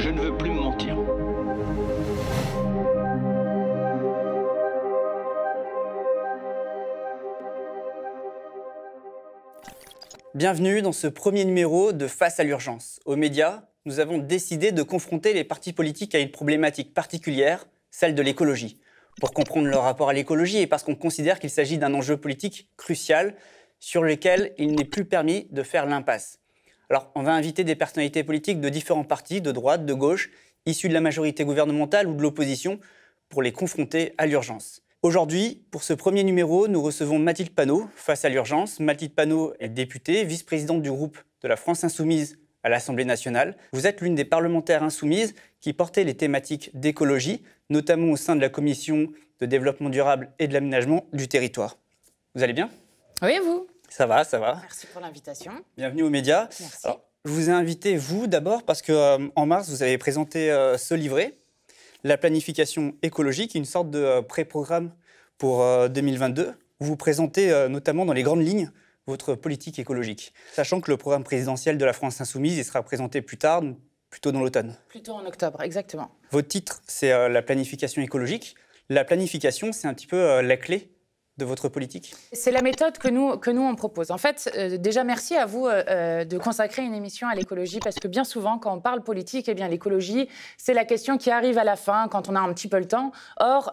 Je ne veux plus me mentir. Bienvenue dans ce premier numéro de Face à l'urgence. Aux médias, nous avons décidé de confronter les partis politiques à une problématique particulière, celle de l'écologie. Pour comprendre leur rapport à l'écologie et parce qu'on considère qu'il s'agit d'un enjeu politique crucial sur lequel il n'est plus permis de faire l'impasse. Alors, on va inviter des personnalités politiques de différents partis, de droite, de gauche, issus de la majorité gouvernementale ou de l'opposition, pour les confronter à l'urgence. Aujourd'hui, pour ce premier numéro, nous recevons Mathilde Panot face à l'urgence. Mathilde Panot est députée, vice-présidente du groupe de la France Insoumise à l'Assemblée nationale. Vous êtes l'une des parlementaires insoumises qui portait les thématiques d'écologie, notamment au sein de la commission de développement durable et de l'aménagement du territoire. Vous allez bien Oui, vous ça va, ça va. Merci pour l'invitation. Bienvenue aux médias. Merci. je vous ai invité, vous, d'abord, parce que euh, en mars, vous avez présenté euh, ce livret, La planification écologique, une sorte de euh, pré-programme pour 2022, où vous présentez notamment dans les grandes lignes votre politique écologique, sachant que le programme présidentiel de la France insoumise il sera présenté plus tard, plutôt dans l'automne. Plutôt en octobre, exactement. Votre titre, c'est La planification écologique. La planification, c'est un petit peu la clé de votre politique C'est la méthode que nous, que nous on propose. En fait, euh, déjà merci à vous euh, euh, de consacrer une émission à l'écologie parce que bien souvent quand on parle politique, eh bien l'écologie, c'est la question qui arrive à la fin quand on a un petit peu le temps. Or,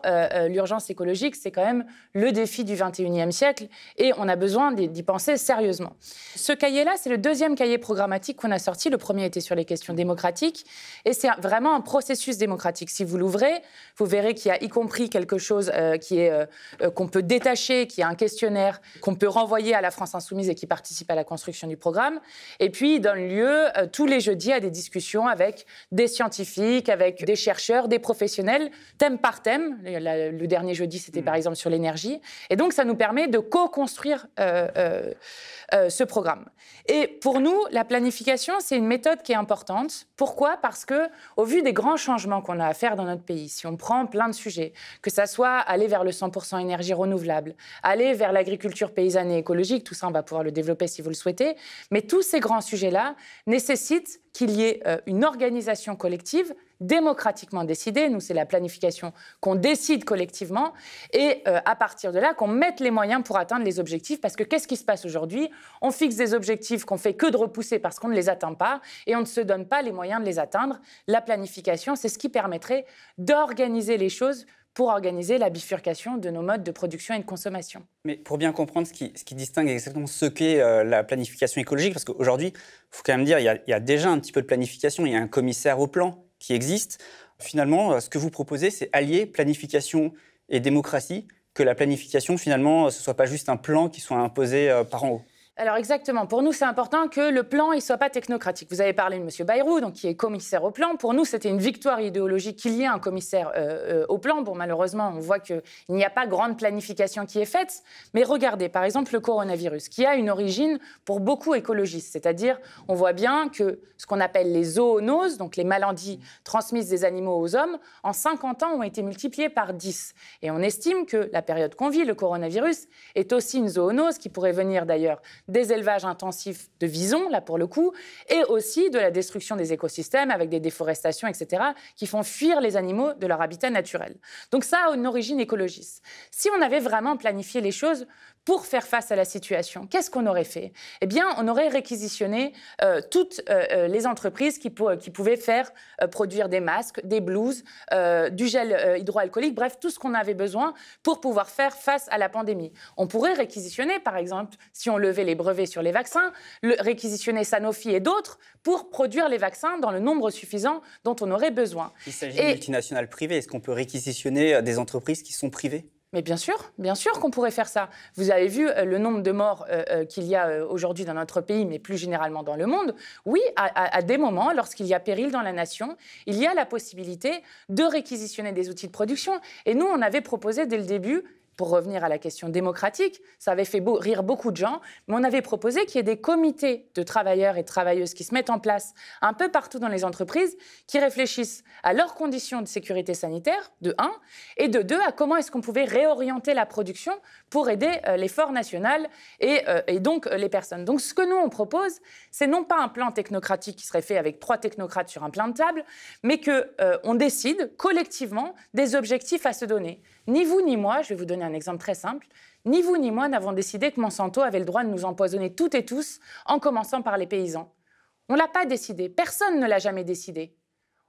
l'urgence écologique, c'est quand même le défi du 21e siècle et on a besoin d'y penser sérieusement. Ce cahier-là, c'est le deuxième cahier programmatique qu'on a sorti. Le premier était sur les questions démocratiques et c'est vraiment un processus démocratique. Si vous l'ouvrez, vous verrez qu'il y a y compris quelque chose qui est qu'on peut détacher qui a un questionnaire qu'on peut renvoyer à la France Insoumise et qui participe à la construction du programme. Et puis, il donne lieu euh, tous les jeudis à des discussions avec des scientifiques, avec des chercheurs, des professionnels, thème par thème. Le, dernier jeudi, c'était mm. par exemple sur l'énergie. Et donc, ça nous permet de co-construire euh, euh, ce programme. Et pour nous, la planification, c'est une méthode qui est importante. Pourquoi Parce que, au vu des grands changements qu'on a à faire dans notre pays, si on prend plein de sujets, que ça soit aller vers le 100% énergie renouvelable, aller vers l'agriculture paysanne et écologique, tout ça on va pouvoir le développer si vous le souhaitez, mais tous ces grands sujets-là nécessitent qu'il y ait euh, une organisation collective démocratiquement décidé. Nous, c'est la planification qu'on décide collectivement et euh, à partir de là, qu'on mette les moyens pour atteindre les objectifs. Parce que qu'est-ce qui se passe aujourd'hui On fixe des objectifs qu'on fait que de repousser parce qu'on ne les atteint pas et on ne se donne pas les moyens de les atteindre. La planification, c'est ce qui permettrait d'organiser les choses pour organiser la bifurcation de nos modes de production et de consommation. Mais pour bien comprendre ce qui, ce qui distingue exactement ce qu'est euh, la planification écologique, parce qu'aujourd'hui, il faut quand même dire, il y, il y, a, déjà un petit peu de planification, il y a un commissaire au plan qui existent. Finalement, euh, ce que vous proposez, c'est allier planification et démocratie, que la planification, finalement, euh, ce ne soit pas juste un plan qui soit imposé euh, par en haut. Alors exactement. Pour nous, c'est important que le plan ne soit pas technocratique. Vous avez parlé de M. Bayrou, donc, qui est commissaire au plan. Pour nous, c'était une victoire idéologique qu'il y ait un commissaire euh, euh, au plan. Bon, malheureusement, on voit qu'il n'y a pas grande planification qui est faite. Mais regardez, par exemple, le coronavirus, qui a une origine pour beaucoup écologistes. C'est-à-dire, on voit bien que ce qu'on appelle les zoonoses, donc les maladies transmises des animaux aux hommes, en 50 ans ont été multipliées par 10. Et on estime que la période qu'on vit, le coronavirus, est aussi une zoonose qui pourrait venir d'ailleurs des élevages intensifs de visons, là pour le coup, et aussi de la destruction des écosystèmes avec des déforestations, etc., qui font fuir les animaux de leur habitat naturel. Donc ça a une origine écologiste. Si on avait vraiment planifié les choses, pour faire face à la situation, qu'est-ce qu'on aurait fait Eh bien, on aurait réquisitionné euh, toutes euh, euh, les entreprises qui, pouvaient faire produire des masques, des blouses, du gel hydroalcoolique, bref, tout ce qu'on avait besoin pour pouvoir faire face à la pandémie. On pourrait réquisitionner, par exemple, si on levait les brevets sur les vaccins, réquisitionner Sanofi et d'autres pour produire les vaccins dans le nombre suffisant dont on aurait besoin. Il s'agit de multinationales privées. Est-ce qu'on peut réquisitionner des entreprises qui sont privées mais bien sûr, bien sûr qu'on pourrait faire ça. Vous avez vu euh, le nombre de morts euh, euh, qu'il y a aujourd'hui dans notre pays, mais plus généralement dans le monde. Oui, à des moments, lorsqu'il y a péril dans la nation, il y a la possibilité de réquisitionner des outils de production. Et nous, on avait proposé dès le début pour revenir à la question démocratique, ça avait fait rire beaucoup de gens, mais on avait proposé qu'il y ait des comités de travailleurs et de travailleuses qui se mettent en place un peu partout dans les entreprises, qui réfléchissent à leurs conditions de sécurité sanitaire, de un, et de deux, à comment est-ce qu'on pouvait réorienter la production pour aider euh, l'effort national et, euh, donc euh, les personnes. Donc ce que nous, on propose, c'est non pas un plan technocratique qui serait fait avec trois technocrates sur un plan de table, mais qu'on on décide collectivement des objectifs à se donner. Ni vous ni moi, je vais vous donner un exemple très simple. Ni vous ni moi n'avons décidé que Monsanto avait le droit de nous empoisonner toutes et tous, en commençant par les paysans. On ne l'a pas décidé, personne ne l'a jamais décidé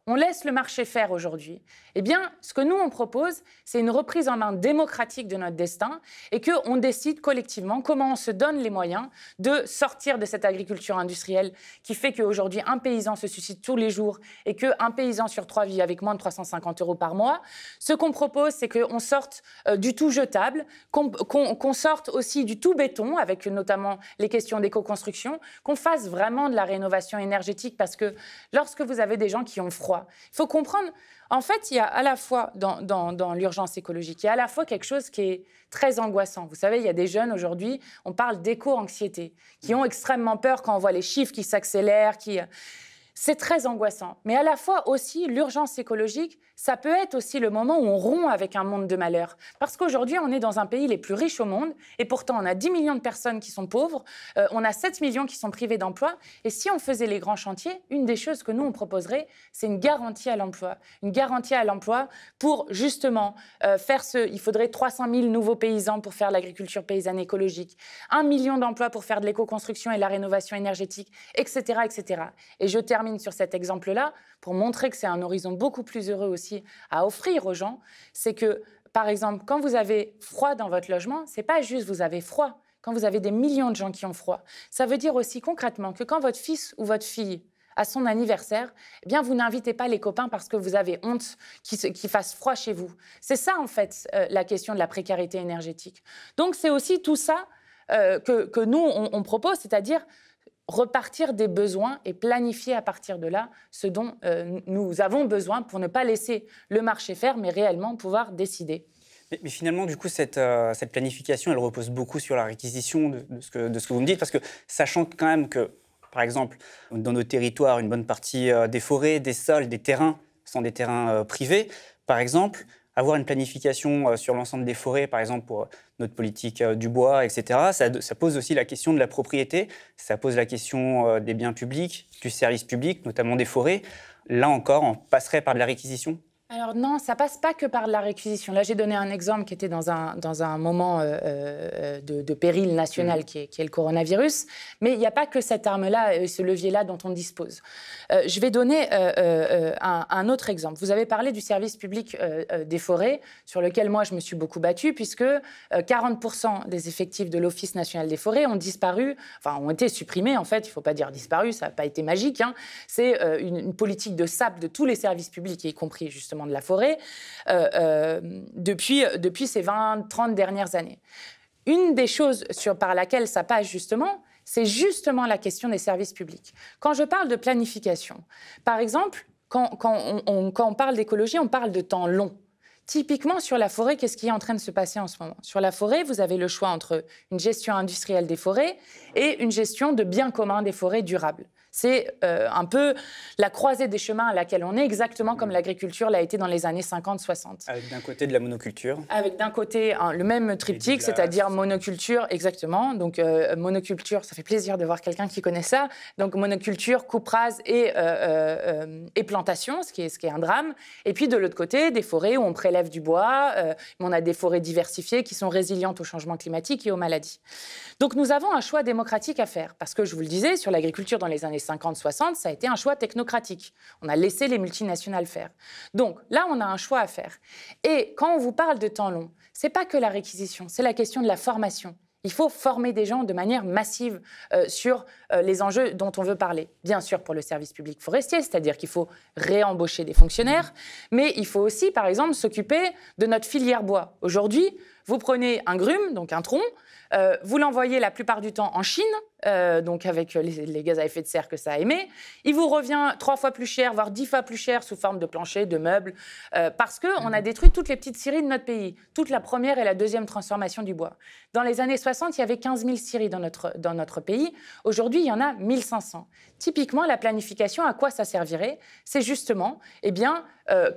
on laisse le marché faire aujourd'hui, eh bien, ce que nous, on propose, c'est une reprise en main démocratique de notre destin et qu'on décide collectivement comment on se donne les moyens de sortir de cette agriculture industrielle qui fait qu'aujourd'hui, un paysan se suicide tous les jours et qu'un paysan sur trois vit avec moins de 350 euros par mois. Ce qu'on propose, c'est qu'on sorte euh, du tout jetable, qu'on sorte aussi du tout béton, avec notamment les questions d'éco-construction, qu'on fasse vraiment de la rénovation énergétique parce que lorsque vous avez des gens qui ont froid, il faut comprendre, en fait, il y a à la fois dans, l'urgence écologique, il y a à la fois quelque chose qui est très angoissant. Vous savez, il y a des jeunes aujourd'hui, on parle d'éco-anxiété, qui ont extrêmement peur quand on voit les chiffres qui s'accélèrent, qui... C'est très angoissant. Mais à la fois aussi, l'urgence écologique, ça peut être aussi le moment où on rompt avec un monde de malheur. Parce qu'aujourd'hui, on est dans un pays les plus riches au monde, et pourtant, on a 10 millions de personnes qui sont pauvres, euh, on a 7 millions qui sont privés d'emploi, et si on faisait les grands chantiers, une des choses que nous, on proposerait, c'est une garantie à l'emploi. Une garantie à l'emploi pour, justement, euh, faire ce... Il faudrait 300 000 nouveaux paysans pour faire l'agriculture paysanne écologique, 1 million d'emplois pour faire de l'éco-construction et la rénovation énergétique, etc., etc. Et je termine sur cet exemple-là pour montrer que c'est un horizon beaucoup plus heureux aussi à offrir aux gens, c'est que, par exemple, quand vous avez froid dans votre logement, c'est pas juste vous avez froid. Quand vous avez des millions de gens qui ont froid, ça veut dire aussi concrètement que quand votre fils ou votre fille a son anniversaire, eh bien vous n'invitez pas les copains parce que vous avez honte qu'il fasse froid chez vous. C'est ça en fait euh, la question de la précarité énergétique. Donc c'est aussi tout ça euh, que, nous on propose, c'est-à-dire repartir des besoins et planifier à partir de là ce dont euh, nous avons besoin pour ne pas laisser le marché faire, mais réellement pouvoir décider. Mais, finalement, du coup, euh, cette, planification, elle repose beaucoup sur la réquisition de, ce que, vous me dites, parce que sachant quand même que, par exemple, dans nos territoires, une bonne partie euh, des forêts, des sols, des terrains sont des terrains privés, par exemple, avoir une planification euh, sur l'ensemble des forêts, par exemple pour euh, notre politique euh, du bois, etc., ça, pose aussi la question de la propriété, ça pose la question des biens publics, du service public, notamment des forêts. Là encore, on passerait par de la réquisition alors non, ça passe pas que par la réquisition. Là, j'ai donné un exemple qui était dans un, dans un moment euh, euh, de, péril national mhm. qui, est, le coronavirus, mais il n'y a pas que cette arme-là et ce levier-là dont on dispose. Euh, je vais donner un, autre exemple. Vous avez parlé du service public des forêts, sur lequel moi je me suis beaucoup battue, puisque 40% des effectifs de l'Office national des forêts ont disparu, enfin ont été supprimés en fait, il ne faut pas dire disparu, ça n'a pas été magique. Hein. C'est une, une politique de sape de tous les services publics, y compris justement de la forêt euh, euh, depuis, euh, depuis ces 20-30 dernières années. Une des choses sur, par laquelle ça passe justement, c'est justement la question des services publics. Quand je parle de planification, par exemple, quand, quand on parle d'écologie, on parle de temps long. Typiquement, sur la forêt, qu'est-ce qui est en train de se passer en ce moment Sur la forêt, vous avez le choix entre une gestion industrielle des forêts et une gestion de biens communs des forêts durables. C'est euh, un peu la croisée des chemins à laquelle on est, exactement comme mm. l'agriculture l'a été dans les années 50-60. Avec d'un côté de la monoculture. Avec d'un côté le même triptyque, c'est-à-dire monoculture, exactement. Donc euh, monoculture, ça fait plaisir de voir quelqu'un qui connaît ça. Donc monoculture, coupe et, euh, et plantation, ce qui, est, ce qui est un drame. Et puis de l'autre côté, des forêts où on prélève du bois, euh, on a des forêts diversifiées qui sont résilientes au changement climatique et aux maladies. Donc nous avons un choix démocratique à faire, parce que je vous le disais, sur l'agriculture dans les années 50-60, ça a été un choix technocratique. On a laissé les multinationales faire. Donc là, on a un choix à faire. Et quand on vous parle de temps long, ce n'est pas que la réquisition, c'est la question de la formation. Il faut former des gens de manière massive euh, sur euh, les enjeux dont on veut parler. Bien sûr, pour le service public forestier, c'est-à-dire qu'il faut réembaucher des fonctionnaires, mais il faut aussi, par exemple, s'occuper de notre filière bois. Aujourd'hui, vous prenez un grume, donc un tronc, euh, vous l'envoyez la plupart du temps en Chine, euh, donc avec les, gaz à effet de serre que ça a aimé, Il vous revient trois fois plus cher, voire dix fois plus cher sous forme de planchers, de meubles, euh, parce qu'on on a mhm. détruit toutes les petites scieries de notre pays, toute la première et la deuxième transformation du bois. Dans les années 60, il y avait 15 000 scieries dans notre, dans notre pays. Aujourd'hui, il y en a 1500. Typiquement, la planification, à quoi ça servirait C'est justement, eh bien,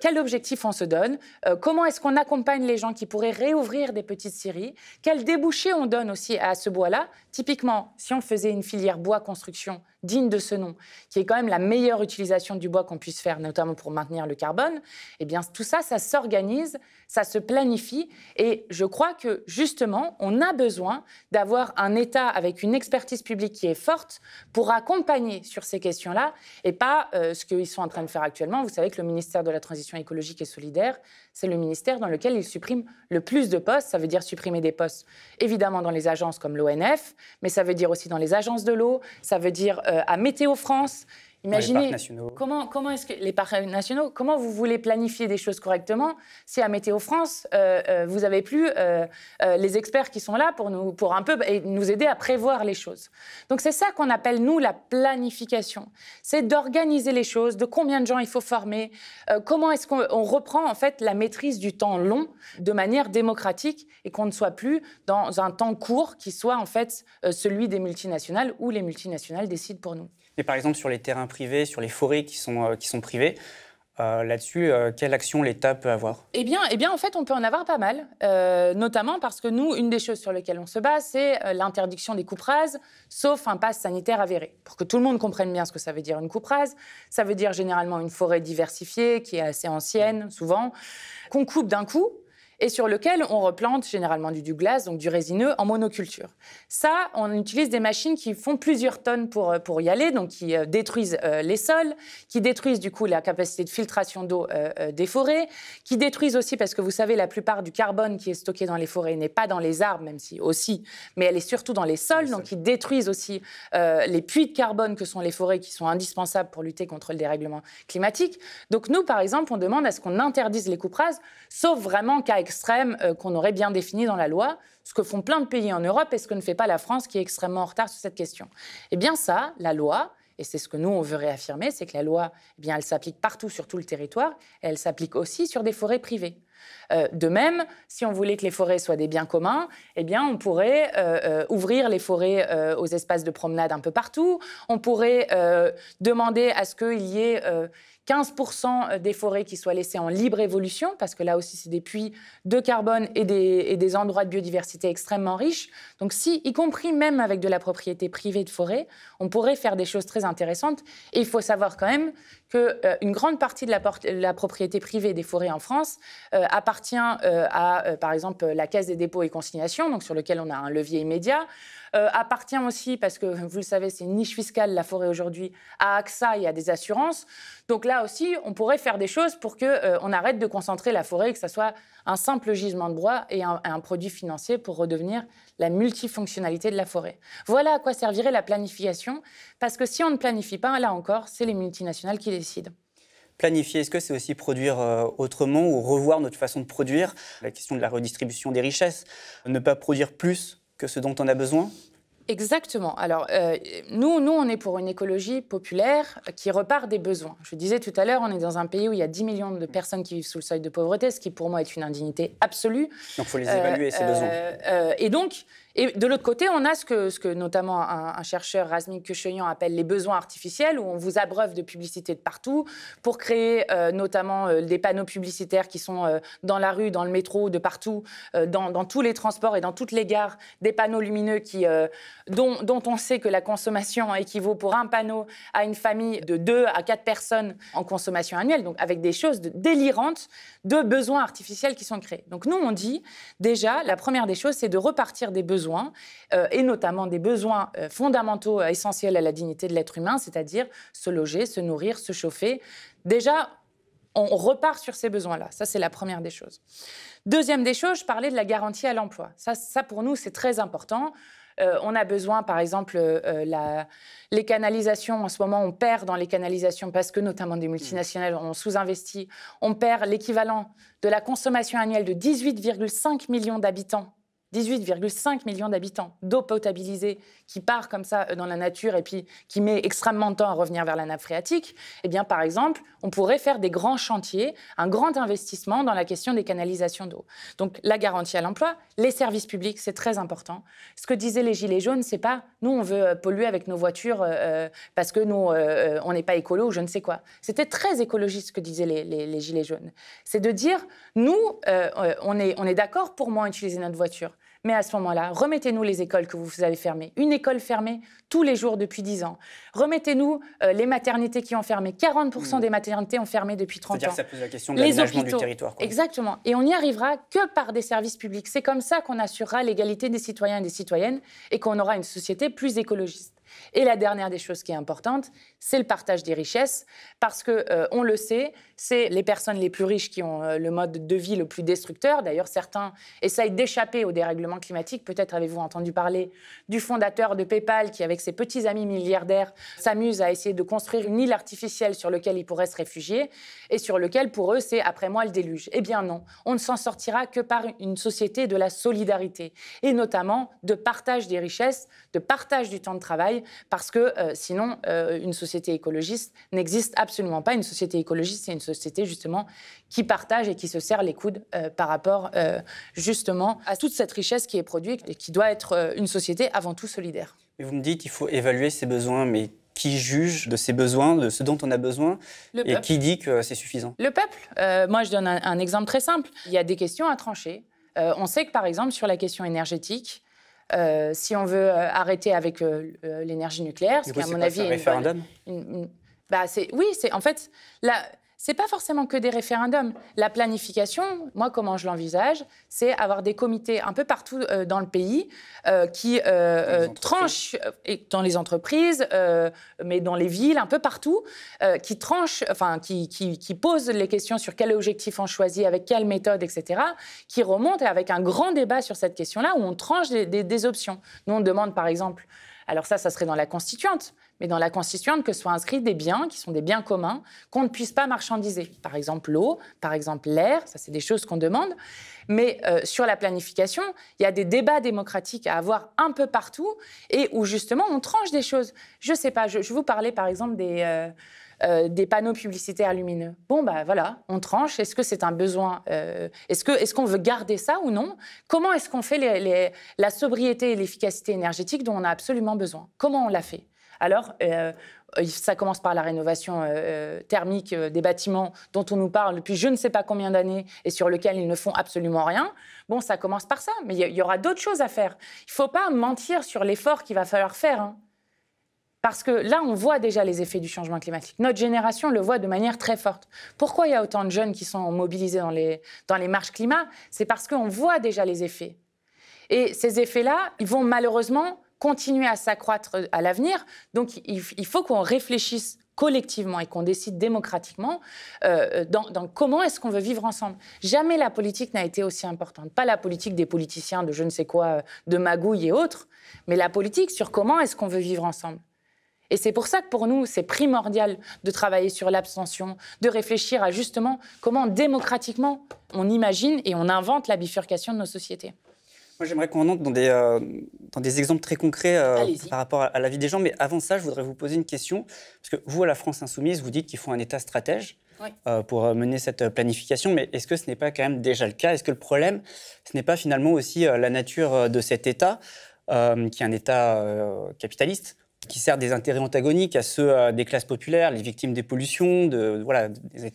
quel objectif on se donne, comment est-ce qu'on accompagne les gens qui pourraient réouvrir des petites scieries, quel débouchés on donne aussi à ce bois-là. Typiquement, si on faisait une filière bois-construction digne de ce nom, qui est quand même la meilleure utilisation du bois qu'on puisse faire, notamment pour maintenir le carbone, eh bien tout ça, ça s'organise, ça se planifie, et je crois que justement, on a besoin d'avoir un État avec une expertise publique qui est forte pour accompagner sur ces questions-là, et pas euh, ce qu'ils sont en train de faire actuellement. Vous savez que le ministère de la Transition écologique et solidaire, c'est le ministère dans lequel ils suppriment le plus de postes. Ça veut dire supprimer des postes, évidemment, dans les agences comme l'ONF, mais ça veut dire aussi dans les agences de l'eau, ça veut dire euh, à Météo France, Imaginez comment, les parcs nationaux, comment vous voulez planifier des choses correctement si à Météo France, euh, euh, vous n'avez plus euh, les experts qui sont là pour bah, nous, aider à prévoir les choses. Donc c'est ça qu'on appelle nous la planification. C'est d'organiser les choses, de combien de gens il faut former, comment est-ce qu'on reprend en fait la maîtrise du temps long de manière démocratique et qu'on ne soit plus dans un temps court qui soit en fait celui des multinationales où les multinationales décident pour nous. Et par exemple, sur les terrains privés, sur les forêts qui sont, euh, qui sont privées, euh, là-dessus, euh, quelle action l'État peut avoir eh bien, eh bien, en fait, on peut en avoir pas mal, notamment parce que nous, une des choses sur lesquelles on se bat, c'est l'interdiction des coupes sauf un pass sanitaire avéré. Pour que tout le monde comprenne bien ce que ça veut dire une coupe ça veut dire généralement une forêt diversifiée qui est assez ancienne, souvent, qu'on coupe d'un coup et sur lequel on replante généralement du douglas, donc du résineux, en monoculture. Ça, on utilise des machines qui font plusieurs tonnes pour, euh, pour y aller, donc qui euh, détruisent euh, les sols, qui détruisent du coup la capacité de filtration d'eau des forêts, qui détruisent aussi, parce que vous savez, la plupart du carbone qui est stocké dans les forêts n'est pas dans les arbres, même si aussi, mais elle est surtout dans les sols, donc qui détruisent aussi les puits de carbone que sont les forêts, qui sont indispensables pour lutter contre le dérèglement climatique. Donc nous, par exemple, on demande à ce qu'on interdise les coupes rases, sauf vraiment cas extrême euh, qu'on aurait bien défini dans la loi, ce que font plein de pays en Europe et ce que ne fait pas la France qui est extrêmement en retard sur cette question. Eh bien ça, la loi, et c'est ce que nous, on veut réaffirmer, c'est que la loi, eh bien, elle s'applique partout sur tout le territoire, et elle s'applique aussi sur des forêts privées. Euh, de même, si on voulait que les forêts soient des biens communs, eh bien, on pourrait euh, ouvrir les forêts aux espaces de promenade un peu partout. On pourrait demander à ce qu'il y ait 15% euh, des forêts qui soient laissées en libre évolution, parce que là aussi, c'est des puits de carbone et des, endroits de biodiversité extrêmement riches. Donc, si, y compris même avec de la propriété privée de forêts, on pourrait faire des choses très intéressantes. Et il faut savoir quand même qu'une euh, grande partie de euh, la, propriété privée des forêts en France euh, appartient à, par exemple, la Caisse des dépôts et consignations, donc sur lequel on a un levier immédiat, appartient aussi, parce que vous le savez, c'est une niche fiscale, la forêt aujourd'hui, à AXA et à des assurances. Donc là aussi, on pourrait faire des choses pour qu'on arrête de concentrer la forêt et que ça soit un simple gisement de bois et un, un produit financier pour redevenir la multifonctionnalité de la forêt. Voilà à quoi servirait la planification, parce que si on ne planifie pas, là encore, c'est les multinationales qui Planifier, est-ce que c'est aussi produire euh, autrement ou revoir notre façon de produire La question de la redistribution des richesses, ne pas produire plus que ce dont on a besoin Exactement. Alors, euh, nous, nous, on est pour une écologie populaire qui repart des besoins. Je disais tout à l'heure, on est dans un pays où il y a 10 millions de personnes qui vivent sous le seuil de pauvreté, ce qui pour moi est une indignité absolue. Donc, il faut les euh, évaluer, ces besoins. et donc, et de l'autre côté, on a ce que, ce que notamment un, chercheur, Razmik Kucheyan, appelle les besoins artificiels, où on vous abreuve de publicité de partout pour créer euh, notamment euh, des panneaux publicitaires qui sont euh, dans la rue, dans le métro, de partout, dans, tous les transports et dans toutes les gares, des panneaux lumineux qui, dont, on sait que la consommation équivaut pour un panneau à une famille de 2 à 4 personnes en consommation annuelle, donc avec des choses de, délirantes de besoins artificiels qui sont créés. Donc nous, on dit déjà, la première des choses, c'est de repartir des besoins euh, et notamment des besoins euh, fondamentaux euh, essentiels à la dignité de l'être humain, c'est-à-dire se loger, se nourrir, se chauffer. Déjà, on repart sur ces besoins-là. Ça, c'est la première des choses. Deuxième des choses, je parlais de la garantie à l'emploi. Ça, pour nous, c'est très important. on a besoin, par exemple, les canalisations, en ce moment, on perd dans les canalisations parce que notamment des multinationales ont sous-investi. On perd l'équivalent de la consommation annuelle de 18,5 millions d'habitants 18,5 millions d'habitants, d'eau potabilisée qui part comme ça euh, dans la nature et puis qui met extrêmement de temps à revenir vers la nappe phréatique, eh bien par exemple, on pourrait faire des grands chantiers, un grand investissement dans la question des canalisations d'eau. Donc la garantie à l'emploi, les services publics, c'est très important. Ce que disaient les gilets jaunes, c'est pas nous on veut euh, polluer avec nos voitures euh, parce que nous on n'est pas écolo ou je ne sais quoi. C'était très écologiste ce que disaient les, les, gilets jaunes. C'est de dire nous on est on est d'accord pour moins utiliser notre voiture mais à ce moment-là, remettez-nous les écoles que vous avez fermées. Une école fermée tous les jours depuis 10 ans. Remettez-nous euh, les maternités qui ont fermé. 40% mmh. des maternités ont fermé depuis 30 ans. C'est-à-dire Ça pose la question de logements du territoire. Exactement. Et on n'y arrivera que par des services publics. C'est comme ça qu'on assurera l'égalité des citoyens et des citoyennes et qu'on aura une société plus écologiste. Et la dernière des choses qui est importante, c'est le partage des richesses, parce que euh, on le sait, c'est les personnes les plus riches qui ont euh, le mode de vie le plus destructeur. D'ailleurs, certains essayent d'échapper au dérèglement climatique. Peut-être avez-vous entendu parler du fondateur de PayPal qui, avec ses petits amis milliardaires, s'amuse à essayer de construire une île artificielle sur laquelle ils pourraient se réfugier et sur lequel, pour eux, c'est après moi le déluge. Eh bien non, on ne s'en sortira que par une société de la solidarité et notamment de partage des richesses, de partage du temps de travail parce que euh, sinon, euh, une société écologiste n'existe absolument pas. Une société écologiste, c'est une société justement qui partage et qui se serre les coudes euh, par rapport justement à toute cette richesse qui est produite et qui doit être une société avant tout solidaire. vous me dites, qu'il faut évaluer ses besoins, mais qui juge de ses besoins, de ce dont on a besoin, et qui dit que c'est suffisant Le peuple. moi, je donne un, exemple très simple. Il y a des questions à trancher. on sait que, par exemple, sur la question énergétique, euh, si on veut euh, arrêter avec euh, l'énergie nucléaire, ce qui, à mon avis, un référendum une bah, c'est, oui, c'est en fait là, c'est pas forcément que des référendums. La planification, moi, comment je l'envisage, c'est avoir des comités un peu partout euh, dans le pays euh, qui euh, tranchent dans les entreprises, mais dans les villes, un peu partout, qui tranchent, enfin, qui, qui, posent les questions sur quel objectif on choisit, avec quelle méthode, etc., qui remontent avec un grand débat sur cette question-là où on tranche des, des options. Nous, on demande, par exemple, alors ça, ça serait dans la constituante, mais dans la Constituante que soient inscrits des biens qui sont des biens communs qu'on ne puisse pas marchandiser. Par exemple l'eau, par exemple l'air, ça c'est des choses qu'on demande. Mais euh, sur la planification, il y a des débats démocratiques à avoir un peu partout et où justement on tranche des choses. Je sais pas, je, vous parlais par exemple des... Euh, euh, des panneaux publicitaires lumineux. Bon, bah voilà, on tranche. Est-ce que c'est un besoin Est-ce que est-ce qu'on veut garder ça ou non Comment est-ce qu'on fait la sobriété et l'efficacité énergétique dont on a absolument besoin Comment on l'a fait alors, euh, ça commence par la rénovation euh, euh, thermique des bâtiments dont on nous parle depuis je ne sais pas combien d'années et sur lequel ils ne font absolument rien. Bon, ça commence par ça, mais il y, aura d'autres choses à faire. Il ne faut pas mentir sur l'effort qu'il va falloir faire. Hein. Parce que là, on voit déjà les effets du changement climatique. Notre génération le voit de manière très forte. Pourquoi il y a autant de jeunes qui sont mobilisés dans les, dans les marches climat C'est parce qu'on voit déjà les effets. Et ces effets-là, ils vont malheureusement continuer à s'accroître euh, à l'avenir. Donc il faut qu'on réfléchisse collectivement et qu'on décide démocratiquement euh, euh, dans, comment est-ce qu'on veut vivre ensemble. Jamais la politique n'a été aussi importante. Pas la politique des politiciens de je ne sais quoi, de magouille et autres, mais la politique sur comment est-ce qu'on veut vivre ensemble. Et c'est pour ça que pour nous, c'est primordial de travailler sur l'abstention, de réfléchir à justement comment démocratiquement on imagine et on invente la bifurcation de nos sociétés. Moi, j'aimerais qu'on entre dans des, euh, dans des exemples très concrets euh, par rapport à, la vie des gens. Mais avant ça, je voudrais vous poser une question. Parce que vous, à la France Insoumise, vous dites qu'il faut un État stratège euh, pour mener cette planification. Mais est-ce que ce n'est pas quand même déjà le cas Est-ce que le problème, ce n'est pas finalement aussi la nature de cet État, qui est un État capitaliste qui sert des intérêts antagoniques à ceux euh, des classes populaires, les victimes des pollutions, de,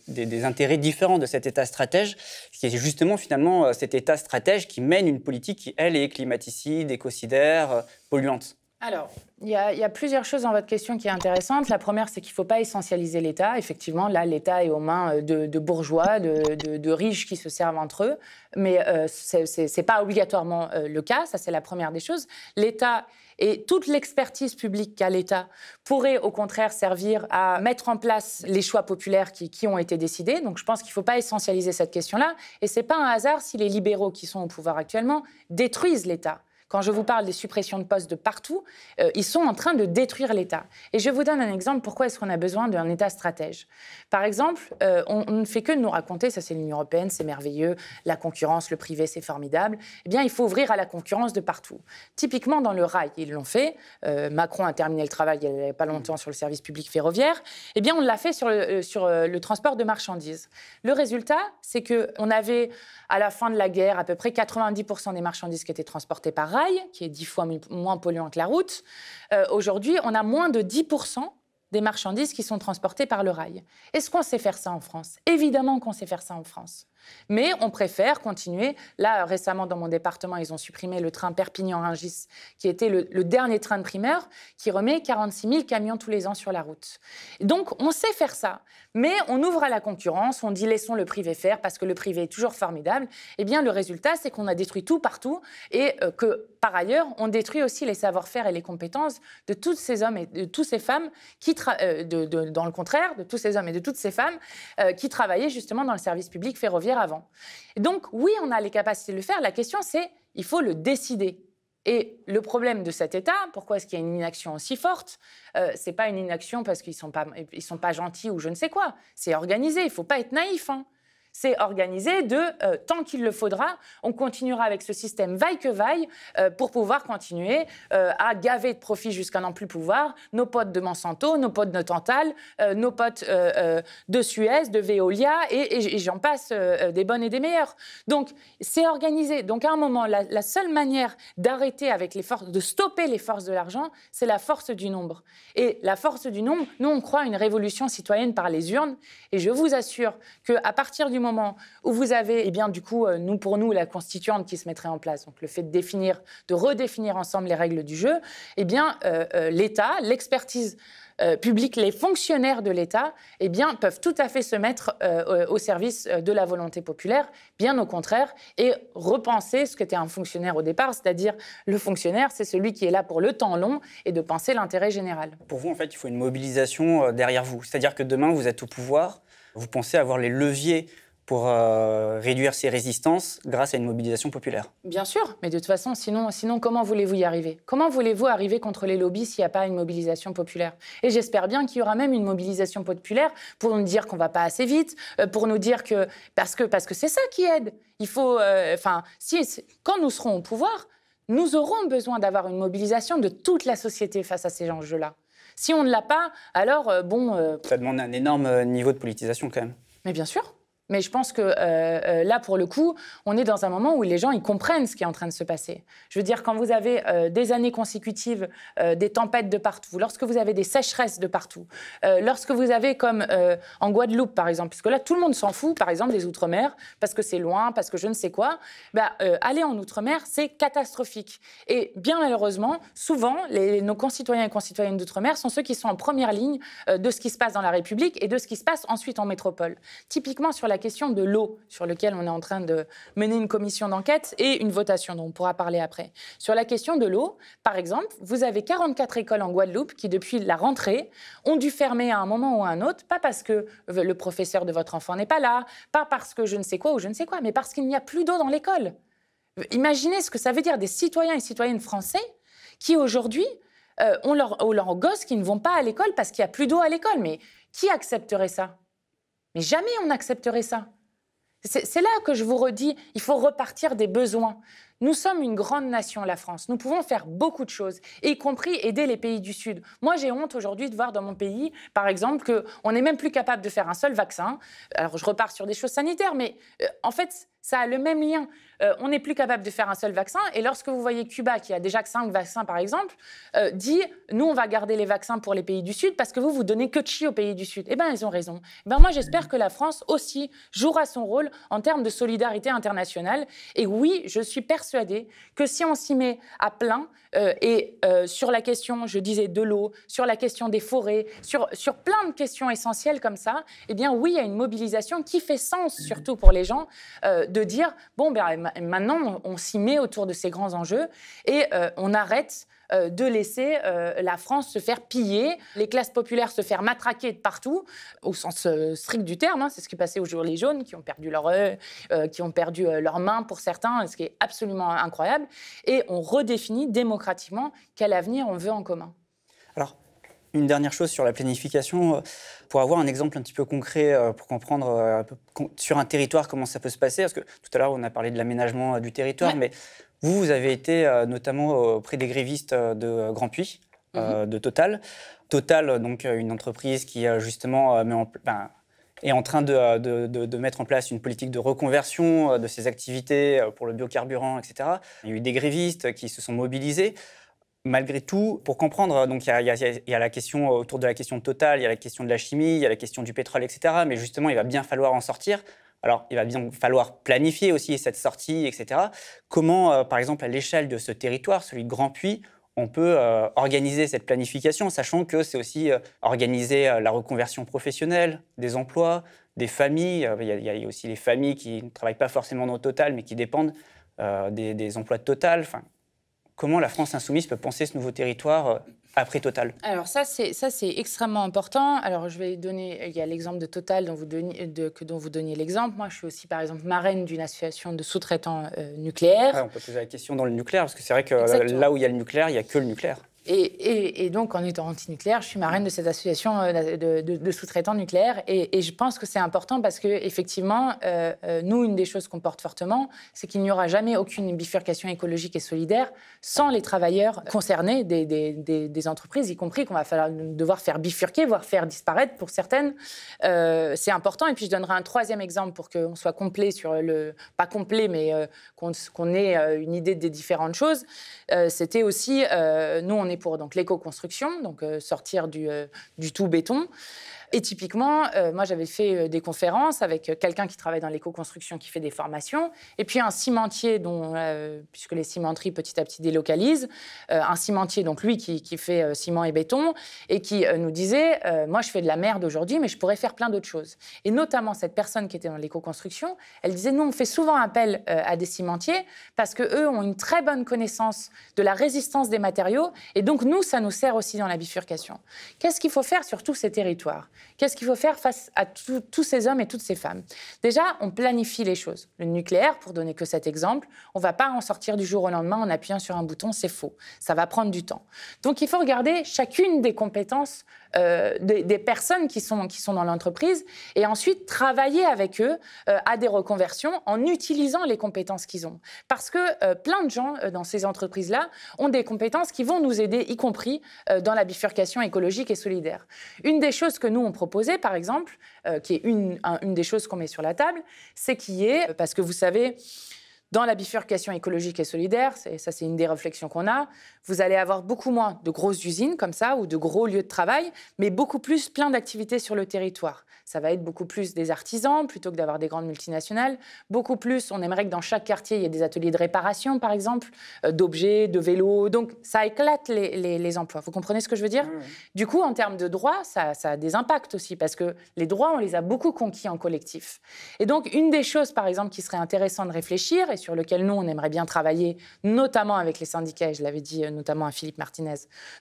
des, intérêts différents de cet État stratège, qui est justement finalement euh, cet État stratège qui mène une politique qui, elle, est climaticide, écocidaire, euh, polluante. Alors, il y, a plusieurs choses dans votre question qui est intéressante. La première, c'est qu'il ne faut pas essentialiser l'État. Effectivement, là, l'État est aux mains de, bourgeois, de, riches qui se servent entre eux. Mais c'est ce n'est pas obligatoirement le cas. Ça, c'est la première des choses. L'État et toute l'expertise publique qu'a l'État pourrait au contraire servir à mettre en place les choix populaires qui, ont été décidés. Donc je pense qu'il ne faut pas essentialiser cette question-là. Et ce n'est pas un hasard si les libéraux qui sont au pouvoir actuellement détruisent l'État. Quand je vous parle des suppressions de postes de partout, euh, ils sont en train de détruire l'État. Et je vous donne un exemple. Pourquoi est-ce qu'on a besoin d'un État stratège Par exemple, euh, on, ne fait que nous raconter, ça c'est l'Union européenne, c'est merveilleux, la concurrence, le privé, c'est formidable. Eh bien, il faut ouvrir à la concurrence de partout. Typiquement dans le rail, ils l'ont fait. Euh, Macron a terminé le travail il n'y a pas longtemps sur le service public ferroviaire. Eh bien, on l'a fait sur le, sur le transport de marchandises. Le résultat, c'est que on avait à la fin de la guerre à peu près 90% des marchandises qui étaient transportées par qui est dix fois moins polluant que la route, euh, aujourd'hui, on a moins de 10% des marchandises qui sont transportées par le rail. Est-ce qu'on sait faire ça en France Évidemment qu'on sait faire ça en France. Mais on préfère continuer. Là, récemment, dans mon département, ils ont supprimé le train Perpignan-Ringis, qui était le, dernier train de primeur qui remet 46 000 camions tous les ans sur la route. Donc, on sait faire ça. Mais on ouvre à la concurrence, on dit laissons le privé faire, parce que le privé est toujours formidable. Eh bien, le résultat, c'est qu'on a détruit tout partout et euh, que, par ailleurs, on détruit aussi les savoir-faire et les compétences de tous ces hommes et de toutes ces femmes qui, euh, dans le contraire, de tous ces hommes et de toutes ces femmes euh, qui travaillaient justement dans le service public ferroviaire avant. donc, oui, on a les capacités de le faire. La question, c'est il faut le décider. Et le problème de cet État, pourquoi est-ce qu'il y a une inaction aussi forte euh, C'est pas une inaction parce qu'ils sont sont pas gentils ou je ne sais quoi. C'est organisé. Il faut pas être naïf. Hein c'est organisé de euh, tant qu'il le faudra, on continuera avec ce système vaille que vaille euh, pour pouvoir continuer euh, à gaver de profit jusqu'à n'en plus pouvoir nos potes de Monsanto, nos potes de Tantal, nos potes de Suez, de Veolia et, j'en passe des bonnes et des meilleures. Donc c'est organisé. Donc à un moment, la, seule manière d'arrêter avec les forces, de stopper les forces de l'argent, c'est la force du nombre. Et la force du nombre, nous on croit à une révolution citoyenne par les urnes et je vous assure qu'à partir du moment moment où vous avez, eh bien, du coup, euh, nous, pour nous, la constituante qui se mettrait en place, donc le fait de définir, de redéfinir ensemble les règles du jeu, eh bien, euh, euh, l'État, l'expertise publique, les fonctionnaires de l'État, eh bien, peuvent tout à fait se mettre au service de la volonté populaire, bien au contraire, et repenser ce qu'était un fonctionnaire au départ, c'est-à-dire le fonctionnaire, c'est celui qui est là pour le temps long et de penser l'intérêt général. Pour vous, en fait, il faut une mobilisation derrière vous, c'est-à-dire que demain, vous êtes au pouvoir, vous pensez avoir les leviers pour euh, réduire ces résistances grâce à une mobilisation populaire. Bien sûr, mais de toute façon, sinon, sinon comment voulez-vous y arriver Comment voulez-vous arriver contre les lobbies s'il n'y a pas une mobilisation populaire Et j'espère bien qu'il y aura même une mobilisation populaire pour nous dire qu'on ne va pas assez vite, euh, pour nous dire que... Parce que parce que c'est ça qui aide. Il faut... Euh, enfin, si, quand nous serons au pouvoir, nous aurons besoin d'avoir une mobilisation de toute la société face à ces enjeux-là. Si on ne l'a pas, alors, bon... Ça demande un énorme niveau de politisation quand même. Mais bien sûr. Mais je pense que euh, euh, là, pour le coup, on est dans un moment où les gens, ils comprennent ce qui est en train de se passer. Je veux dire, quand vous avez euh, des années consécutives, des tempêtes de partout, lorsque vous avez des sécheresses de partout, lorsque vous avez comme en Guadeloupe, par exemple, puisque là, tout le monde s'en fout, par exemple, des Outre-mer, parce que c'est loin, parce que je ne sais quoi, bah, aller en Outre-mer, c'est catastrophique. Et bien malheureusement, souvent, nos concitoyens et concitoyennes d'Outre-mer sont ceux qui sont en première ligne de ce qui se passe dans la République et de ce qui se passe ensuite en métropole. Typiquement, sur la la question de l'eau, sur laquelle on est en train de mener une commission d'enquête et une votation dont on pourra parler après. Sur la question de l'eau, par exemple, vous avez 44 écoles en Guadeloupe qui, depuis la rentrée, ont dû fermer à un moment ou à un autre, pas parce que le professeur de votre enfant n'est pas là, pas parce que je ne sais quoi ou je ne sais quoi, mais parce qu'il n'y a plus d'eau dans l'école. Imaginez ce que ça veut dire des citoyens et citoyennes français qui aujourd'hui euh, ont leurs gosses qui ne vont pas à l'école parce qu'il n'y a plus d'eau à l'école. Mais qui accepterait ça mais jamais on n'accepterait ça. C'est là que je vous redis, il faut repartir des besoins. Nous sommes une grande nation, la France. Nous pouvons faire beaucoup de choses, y compris aider les pays du Sud. Moi, j'ai honte aujourd'hui de voir dans mon pays, par exemple, qu'on n'est même plus capable de faire un seul vaccin. Alors, je repars sur des choses sanitaires, mais euh, en fait, ça a le même lien. Euh, on n'est plus capable de faire un seul vaccin. Et lorsque vous voyez Cuba, qui a déjà que vaccins par exemple, euh, dit nous on va garder les vaccins pour les pays du Sud parce que vous vous donnez que de chi aux pays du Sud. Eh bien ils ont raison. Eh ben, moi j'espère que la France aussi jouera son rôle en termes de solidarité internationale. Et oui, je suis persuadée que si on s'y met à plein, euh, et sur la question, je disais, de l'eau, sur la question des forêts, sur, sur plein de questions essentielles comme ça, eh bien oui, il y a une mobilisation qui fait sens surtout pour les gens de dire, bon ben maintenant, on, s'y met autour de ces grands enjeux et euh, on arrête euh, de laisser euh, la France se faire piller, les classes populaires se faire matraquer de partout, au sens strict du terme. Hein. c'est ce qui passait aux les jaunes, qui ont perdu leur qui ont perdu leurs mains pour certains, ce qui est absolument incroyable. Et on redéfinit démocratiquement quel avenir on veut en commun. Alors, une dernière chose sur la planification, euh, pour avoir un exemple un petit peu concret, euh, pour comprendre euh, sur un territoire comment ça peut se passer, parce que tout à l'heure on a parlé de l'aménagement du territoire, mais vous, vous avez été notamment auprès des grévistes de Grand Puy, mm-hmm. de Total. Total, donc une entreprise qui justement ben, est en train de, de, mettre en place une politique de reconversion de ses activités pour le biocarburant, etc. Il y a eu des grévistes qui se sont mobilisés malgré tout, pour comprendre, donc il y, a la question euh, autour de la question totale, Total, il y a la question de la chimie, il y a la question du pétrole, etc. Mais justement, il va bien falloir en sortir. Alors, il va bien falloir planifier aussi cette sortie, etc. Comment, euh, par exemple, à l'échelle de ce territoire, celui de Grand Puy, on peut euh, organiser cette planification, sachant que c'est aussi organiser la reconversion professionnelle, des emplois, des familles. Il y, a, aussi les familles qui ne travaillent pas forcément dans Total, mais qui dépendent des, des emplois de Total. Enfin, comment la France insoumise peut penser ce nouveau territoire euh, après Total Alors ça, c'est ça, c'est extrêmement important. Alors je vais donner, il y a l'exemple de Total dont vous donniez, que, dont vous donniez l'exemple. Moi, je suis aussi par exemple marraine d'une association de sous-traitants euh, nucléaires. Ah, on peut poser la question dans le nucléaire parce que c'est vrai que là où il y a le nucléaire, il y a que le nucléaire. Et, donc, en étant antinucléaire, je suis marraine de cette association euh, de, sous-traitants nucléaires. Et, je pense que c'est important parce que, effectivement, euh, euh, nous, une des choses qu'on porte fortement, c'est qu'il n'y aura jamais aucune bifurcation écologique et solidaire sans les travailleurs concernés des, entreprises, y compris qu'on va falloir, devoir faire bifurquer, voire faire disparaître pour certaines. c'est important. Et puis, je donnerai un troisième exemple pour qu'on soit complet sur le. Pas complet, mais qu'on ait une idée des différentes choses. C'était aussi. nous, on est pour donc l'éco-construction, donc euh, sortir euh, du tout béton et typiquement, euh, moi, j'avais fait euh, des conférences avec euh, quelqu'un qui travaille dans l'éco-construction, qui fait des formations, et puis un cimentier dont, puisque les cimenteries petit à petit délocalisent, un cimentier, donc lui qui, fait ciment et béton, et qui nous disait, moi, je fais de la merde aujourd'hui, mais je pourrais faire plein d'autres choses. Et notamment cette personne qui était dans l'éco-construction, elle disait, nous, on fait souvent appel à des cimentiers parce que eux ont une très bonne connaissance de la résistance des matériaux, et donc nous, ça nous sert aussi dans la bifurcation. Qu'est-ce qu'il faut faire sur tous ces territoires Qu'est-ce qu'il faut faire face à tous ces hommes et toutes ces femmes Déjà, on planifie les choses. Le nucléaire, pour donner que cet exemple, on ne va pas en sortir du jour au lendemain en appuyant sur un bouton, c'est faux. Ça va prendre du temps. Donc il faut regarder chacune des compétences euh, des, personnes qui sont, qui sont dans l'entreprise et ensuite travailler avec eux euh, à des reconversions en utilisant les compétences qu'ils ont. Parce que euh, plein de gens dans ces entreprises-là ont des compétences qui vont nous aider, y compris dans la bifurcation écologique et solidaire. Une des choses que nous on proposait, par exemple, qui est une, une des choses qu'on met sur la table, c'est qu'il y ait, parce que vous savez, dans la bifurcation écologique et solidaire, ça c'est une des réflexions qu'on a, vous allez avoir beaucoup moins de grosses usines comme ça ou de gros lieux de travail, mais beaucoup plus plein d'activités sur le territoire. Ça va être beaucoup plus des artisans plutôt que d'avoir des grandes multinationales, beaucoup plus, on aimerait que dans chaque quartier il y ait des ateliers de réparation par exemple, euh, d'objets, de vélos, donc ça éclate les, emplois. Vous comprenez ce que je veux dire Du coup, en termes de droits, ça, ça a des impacts aussi parce que les droits, on les a beaucoup conquis en collectif. Et donc, une des choses, par exemple, qui serait intéressant de réfléchir, sur lequel nous, on aimerait bien travailler, notamment avec les syndicats, et je l'avais dit euh, notamment à Philippe Martinez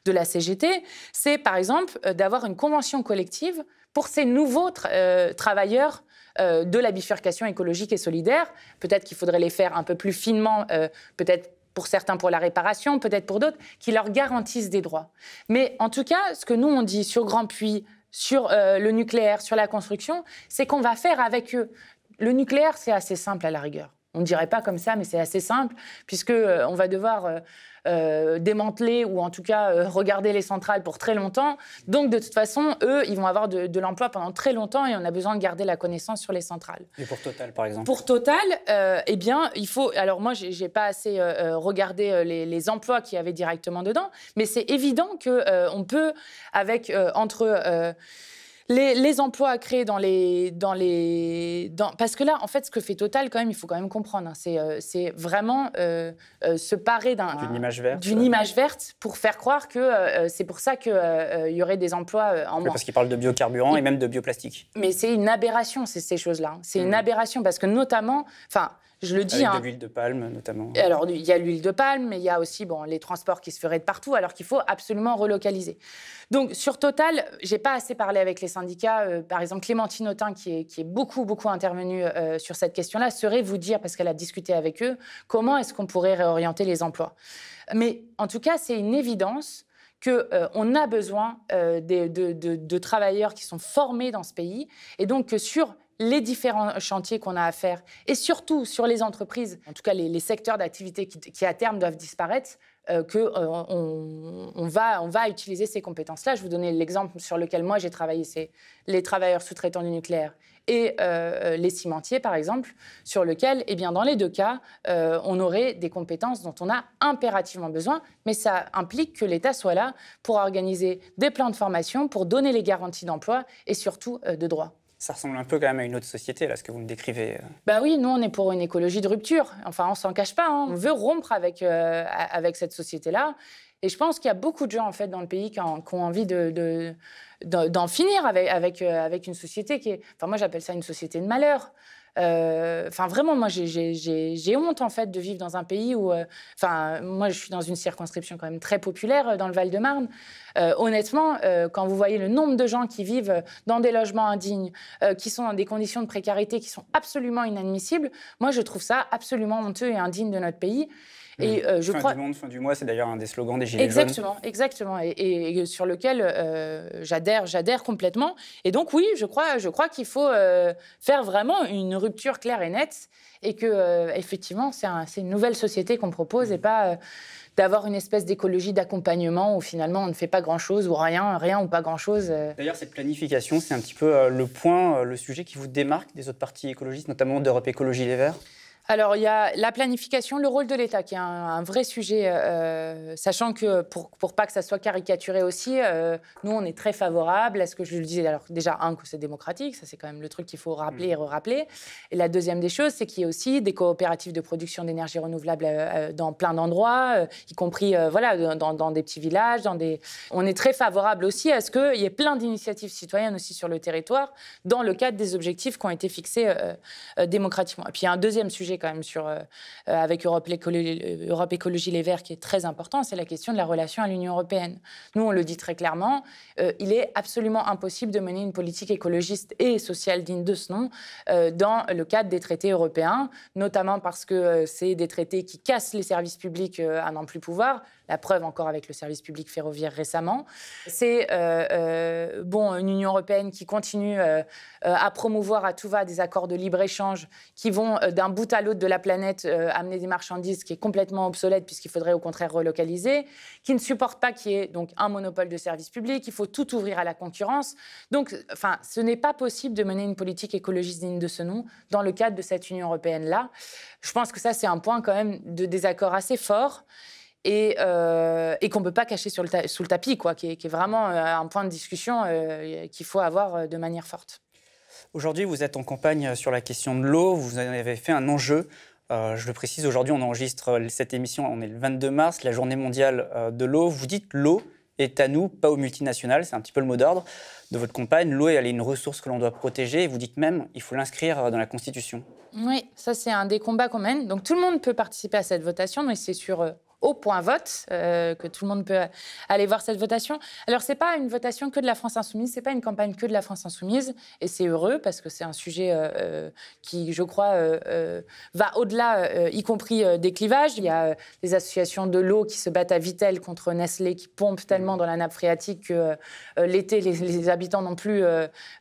de la CGT, c'est par exemple euh, d'avoir une convention collective pour ces nouveaux euh, travailleurs de la bifurcation écologique et solidaire. Peut-être qu'il faudrait les faire un peu plus finement, peut-être pour certains pour la réparation, peut-être pour d'autres, qui leur garantissent des droits. Mais en tout cas, ce que nous, on dit sur Grand puits, sur le nucléaire, sur la construction, c'est qu'on va faire avec eux. Le nucléaire, c'est assez simple à la rigueur. On ne dirait pas comme ça, mais c'est assez simple, puisque euh, on va devoir euh, euh, démanteler ou en tout cas regarder les centrales pour très longtemps. Donc de toute façon, eux, ils vont avoir de, l'emploi pendant très longtemps et on a besoin de garder la connaissance sur les centrales. Et pour Total, par exemple Pour Total, eh bien, il faut. Alors moi, j'ai pas assez regardé les, emplois qu'il y avait directement dedans, mais c'est évident qu'on peut, avec entre les, emplois à créer dans les... Dans les parce que là, en fait, ce que fait Total, quand même, il faut quand même comprendre, hein, c'est, euh, c'est vraiment euh, euh, se parer d'un, d'une, image verte, pour faire croire que c'est pour ça qu'il y aurait des emplois en moins. Parce qu'il parle de biocarburant et, même de bioplastique. Mais c'est une aberration, ces choses-là. Hein. C'est une mm. aberration parce que notamment... enfin je le dis. Avec de hein. l'huile de palme, notamment. Alors, il y a l'huile de palme, mais il y a aussi bon, les transports qui se feraient de partout, alors qu'il faut absolument relocaliser. Donc, sur Total, j'ai pas assez parlé avec les syndicats. Euh, par exemple, Clémentine Autain, qui est, qui est beaucoup, beaucoup intervenue euh, sur cette question-là, serait vous dire, parce qu'elle a discuté avec eux, comment est-ce qu'on pourrait réorienter les emplois. Mais en tout cas, c'est une évidence qu'on euh, on a besoin de, de, de, travailleurs qui sont formés dans ce pays. Et donc que sur les différents chantiers qu'on a à faire, et surtout sur les entreprises, en tout cas les, secteurs d'activité qui, à terme doivent disparaître, euh, qu'on euh, on va, utiliser ces compétences-là. Je vous donner l'exemple sur lequel moi j'ai travaillé, c'est les travailleurs sous-traitants du nucléaire et euh, les cimentiers, par exemple, sur lequel, eh bien, dans les deux cas, on aurait des compétences dont on a impérativement besoin, mais ça implique que l'État soit là pour organiser des plans de formation, pour donner les garanties d'emploi et surtout de droits ça ressemble un peu quand même à une autre société, là, ce que vous me décrivez. Euh. Bah oui, nous, on est pour une écologie de rupture. Enfin, on s'en cache pas. Hein. On veut rompre avec, euh, avec cette société-là. Et je pense qu'il y a beaucoup de gens, en fait, dans le pays qui, ont envie de, d'en finir avec, avec, euh, avec une société qui est... Enfin, moi, j'appelle ça une société de malheur. Euh, enfin, vraiment, moi, j'ai honte, en fait, de vivre dans un pays où. Euh, enfin, moi, je suis dans une circonscription quand même très populaire euh, dans le Val-de-Marne. honnêtement, quand vous voyez le nombre de gens qui vivent dans des logements indignes, qui sont dans des conditions de précarité qui sont absolument inadmissibles, moi, je trouve ça absolument honteux et indigne de notre pays. Et mmh. euh, je fin crois... du monde, fin du mois, c'est d'ailleurs un des slogans des Gilets exactement, jaunes. Exactement, et, et, sur lequel euh, j'adhère, j'adhère complètement. Et donc oui, je crois, je crois qu'il faut euh, faire vraiment une rupture claire et nette, et que effectivement, c'est une nouvelle société qu'on propose, et mmh. pas d'avoir une espèce d'écologie d'accompagnement où finalement on ne fait pas grand-chose ou rien, rien ou pas grand-chose. D'ailleurs, cette planification, c'est un petit peu le point, le sujet qui vous démarque des autres partis écologistes, notamment d'Europe Écologie Les Verts alors, il y a la planification, le rôle de l'État, qui est un, vrai sujet, euh, euh, sachant que pour, pour pas que ça soit caricaturé aussi, euh, nous, on est très favorable à ce que je le disais. Alors, déjà, un, que c'est démocratique, ça, c'est quand même le truc qu'il faut rappeler et mmh. re rappeler. Et la deuxième des choses, c'est qu'il y a aussi des coopératives de production d'énergie renouvelable dans plein d'endroits, y compris voilà, dans, des petits villages. Dans des... On est très favorable aussi à ce qu'il y ait plein d'initiatives citoyennes aussi sur le territoire, dans le cadre des objectifs qui ont été fixés démocratiquement. Et puis, il y a un deuxième sujet quand même sur, euh, euh, avec euh, Europe, Écologie, Les Verts qui est très important, c'est la question de la relation à l'Union européenne. Nous, on le dit très clairement, il est absolument impossible de mener une politique écologiste et sociale digne de ce nom dans le cadre des traités européens, notamment parce que c'est des traités qui cassent les services publics à n'en plus pouvoir. La preuve encore avec le service public ferroviaire récemment. C'est euh, euh, bon, une Union européenne qui continue euh, à promouvoir à tout va des accords de libre-échange qui vont d'un bout à l'autre de la planète amener des marchandises, qui est complètement obsolète puisqu'il faudrait au contraire relocaliser, qui ne supporte pas qu'il y ait donc un monopole de service public, il faut tout ouvrir à la concurrence. Donc, enfin, ce n'est pas possible de mener une politique écologiste digne de ce nom dans le cadre de cette Union européenne-là. Je pense que ça, c'est un point quand même de désaccord assez fort. Euh, et, qu'on ne peut pas cacher sous le tapis, quoi, qui, est, vraiment euh, un point de discussion euh, qu'il faut avoir de manière forte. Aujourd'hui, vous êtes en campagne sur la question de l'eau, vous avez fait un enjeu. je le précise, aujourd'hui, on enregistre cette émission, on est le 22 mars, la journée mondiale de l'eau. Vous dites l'eau est à nous, pas aux multinationales, c'est un petit peu le mot d'ordre de votre campagne. L'eau, elle est une ressource que l'on doit protéger, vous dites même, il faut l'inscrire dans la Constitution. Oui, ça c'est un des combats qu'on mène. Donc tout le monde peut participer à cette votation, mais c'est sur au point vote, euh, que tout le monde peut aller voir cette votation. Alors, ce n'est pas une votation que de la France insoumise, ce pas une campagne que de la France insoumise, et c'est heureux parce que c'est un sujet euh, euh, qui, je crois, va au-delà, y compris des clivages. Il y a les associations de l'eau qui se battent à Vitel contre Nestlé, qui pompe tellement dans la nappe phréatique que l'été, les, habitants n'ont plus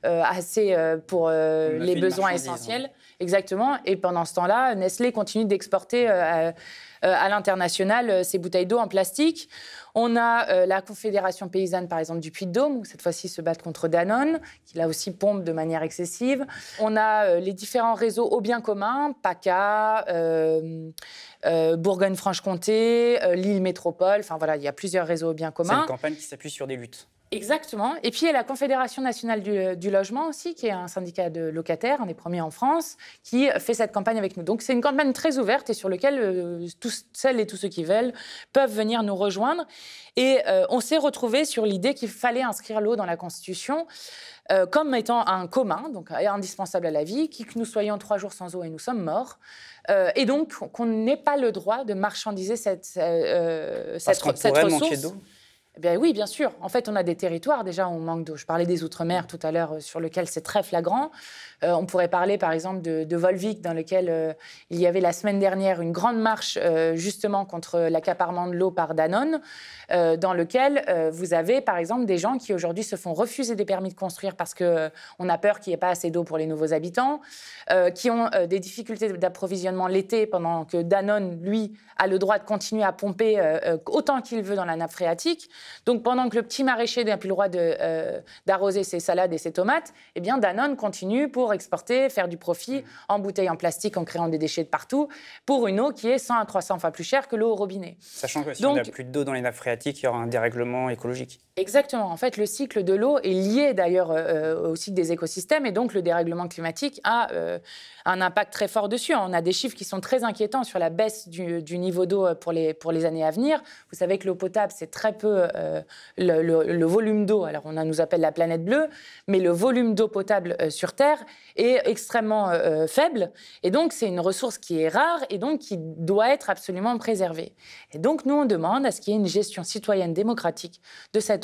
assez pour les besoins hein. essentiels. Exactement. Et pendant ce temps-là, Nestlé continue d'exporter euh, euh, à, l'international ses euh, bouteilles d'eau en plastique. On a la Confédération paysanne, par exemple, du Puy-de-Dôme, où cette fois-ci se battent contre Danone, qui là aussi pompe de manière excessive. On a les différents réseaux au bien commun, PACA, Bourgogne-Franche-Comté, Lille Métropole. Enfin voilà, il y a plusieurs réseaux au bien commun. C'est une campagne qui s'appuie sur des luttes. Exactement. Et puis il y a la Confédération nationale du, logement aussi, qui est un syndicat de locataires, un des premiers en France, qui fait cette campagne avec nous. Donc c'est une campagne très ouverte et sur laquelle euh, toutes celles et tous ceux qui veulent peuvent venir nous rejoindre. Et euh, on s'est retrouvé sur l'idée qu'il fallait inscrire l'eau dans la Constitution euh, comme étant un commun, donc indispensable à la vie, qui que nous soyons trois jours sans eau et nous sommes morts. et donc qu'on n'ait pas le droit de marchandiser cette, cette, cette, ressource. d'eau eh bien, oui, bien sûr. En fait, on a des territoires déjà où on manque d'eau. Je parlais des Outre-mer tout à l'heure, euh, sur lequel c'est très flagrant. Euh, on pourrait parler, par exemple, de, de Volvic, dans lequel euh, il y avait la semaine dernière une grande marche justement contre l'accaparement de l'eau par Danone, dans lequel vous avez, par exemple, des gens qui aujourd'hui se font refuser des permis de construire parce qu'on a peur qu'il n'y ait pas assez d'eau pour les nouveaux habitants, qui ont des difficultés d'approvisionnement l'été pendant que Danone, lui, a le droit de continuer à pomper autant qu'il veut dans la nappe phréatique. Donc pendant que le petit maraîcher n'a plus le droit euh, d'arroser ses salades et ses tomates, eh bien Danone continue pour exporter, faire du profit mm. en bouteilles en plastique, en créant des déchets de partout, pour une eau qui est 100 à 300 fois plus chère que l'eau au robinet. Sachant que si Donc, on n'a plus d'eau dans les nappes phréatiques, il y aura un dérèglement écologique. Exactement. En fait, le cycle de l'eau est lié d'ailleurs euh, euh, au cycle des écosystèmes et donc le dérèglement climatique a euh, un impact très fort dessus. On a des chiffres qui sont très inquiétants sur la baisse du, niveau d'eau pour les, pour les années à venir. Vous savez que l'eau potable, c'est très peu le, volume d'eau. Alors on a, nous appelle la planète bleue, mais le volume d'eau potable sur Terre est extrêmement faible. Et donc c'est une ressource qui est rare et donc qui doit être absolument préservée. Et donc nous, on demande à ce qu'il y ait une gestion citoyenne démocratique de cette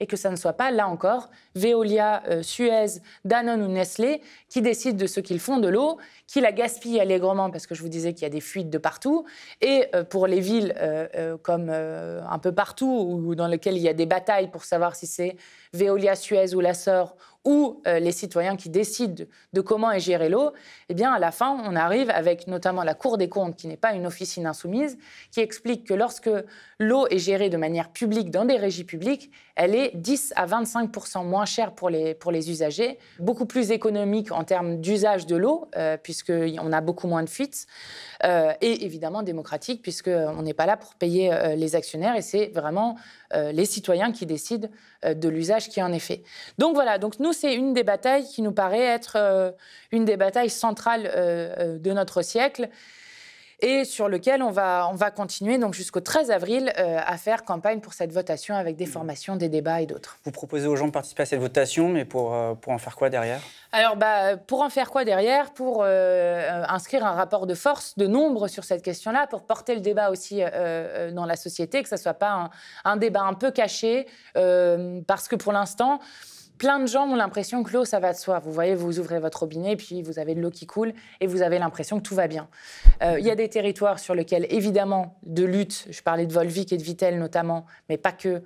et que ça ne soit pas, là encore, Veolia, euh, Suez, Danone ou Nestlé qui décident de ce qu'ils font de l'eau, qui la gaspillent allègrement parce que je vous disais qu'il y a des fuites de partout. Et euh, pour les villes euh, comme un peu partout ou dans lesquelles il y a des batailles pour savoir si c'est Veolia, Suez ou la sœur ou euh, les citoyens qui décident de comment est gérée l'eau, eh bien, à la fin, on arrive avec notamment la Cour des comptes, qui n'est pas une officine insoumise, qui explique que lorsque l'eau est gérée de manière publique dans des régies publiques, elle est 10 à 25 moins chère pour les, usagers, beaucoup plus économique en termes d'usage de l'eau, euh, puisqu'on a beaucoup moins de fuites, euh, et évidemment démocratique, puisqu'on n'est pas là pour payer euh, les actionnaires, et c'est vraiment les citoyens qui décident de l'usage qui en est fait. Donc voilà, donc nous, c'est une des batailles qui nous paraît être une des batailles centrales de notre siècle et sur lequel on va, on va continuer donc jusqu'au 13 avril euh, à faire campagne pour cette votation avec des mmh. formations, des débats et d'autres. Vous proposez aux gens de participer à cette votation, mais pour, euh, pour en faire quoi derrière Alors, bah, pour en faire quoi derrière Pour euh, inscrire un rapport de force, de nombre sur cette question-là, pour porter le débat aussi dans la société, que ce ne soit pas un, débat un peu caché, parce que pour l'instant, plein de gens ont l'impression que l'eau, ça va de soi. Vous voyez, vous ouvrez votre robinet, puis vous avez de l'eau qui coule, et vous avez l'impression que tout va bien. Euh, il y a des territoires sur lesquels, évidemment, de lutte, je parlais de Volvic et de Vittel notamment, mais pas que,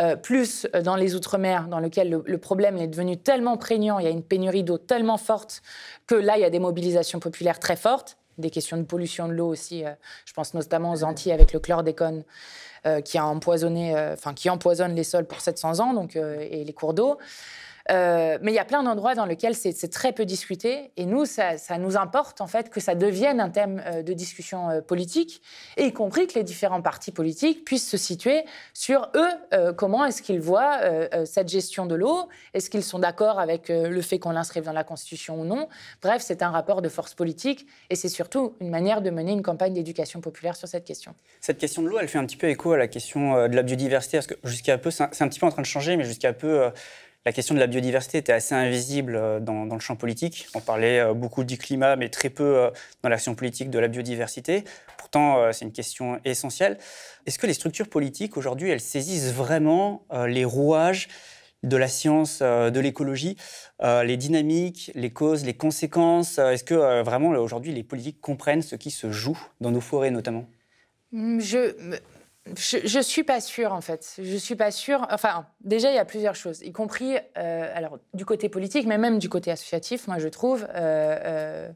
euh, plus euh, dans les Outre-mer, dans lesquels le, problème est devenu tellement prégnant, il y a une pénurie d'eau tellement forte, que là, il y a des mobilisations populaires très fortes des questions de pollution de l'eau aussi. Euh, je pense notamment aux mmh. Antilles avec le chlordécone euh, qui a empoisonné, euh, enfin qui empoisonne les sols pour 700 ans, donc et les cours d'eau. Euh, mais il y a plein d'endroits dans lesquels c'est très peu discuté. Et nous, ça, nous importe en fait que ça devienne un thème euh, de discussion euh, politique, et y compris que les différents partis politiques puissent se situer sur eux, comment est-ce qu'ils voient cette gestion de l'eau, est-ce qu'ils sont d'accord avec le fait qu'on l'inscrive dans la Constitution ou non. Bref, c'est un rapport de force politique, et c'est surtout une manière de mener une campagne d'éducation populaire sur cette question. Cette question de l'eau, elle fait un petit peu écho à la question de la biodiversité, parce que jusqu'à peu, c'est un, petit peu en train de changer, mais jusqu'à peu la question de la biodiversité était assez invisible euh, dans, le champ politique. On parlait euh, beaucoup du climat, mais très peu euh, dans l'action politique de la biodiversité. Pourtant, c'est une question essentielle. Est-ce que les structures politiques, aujourd'hui, elles saisissent vraiment les rouages de la science, de l'écologie, les dynamiques, les causes, les conséquences Est-ce que vraiment, aujourd'hui, les politiques comprennent ce qui se joue dans nos forêts, notamment hum, je, je, ne suis pas sûre en fait. Je suis pas sûre. Enfin, déjà il y a plusieurs choses, y compris euh, alors du côté politique, mais même du côté associatif. Moi, je trouve, euh, euh,